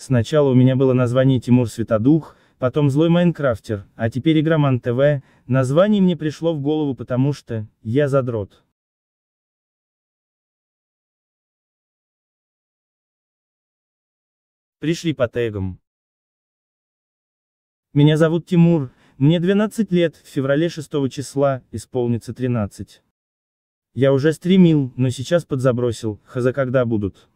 Сначала у меня было название Тимур Светодух, потом Злой Майнкрафтер, а теперь Игроман ТВ, название мне пришло в голову потому что, я задрот. Пришли по тегам. Меня зовут Тимур, мне 12 лет, в феврале 6 числа, исполнится 13. Я уже стремил, но сейчас подзабросил, хз когда будут.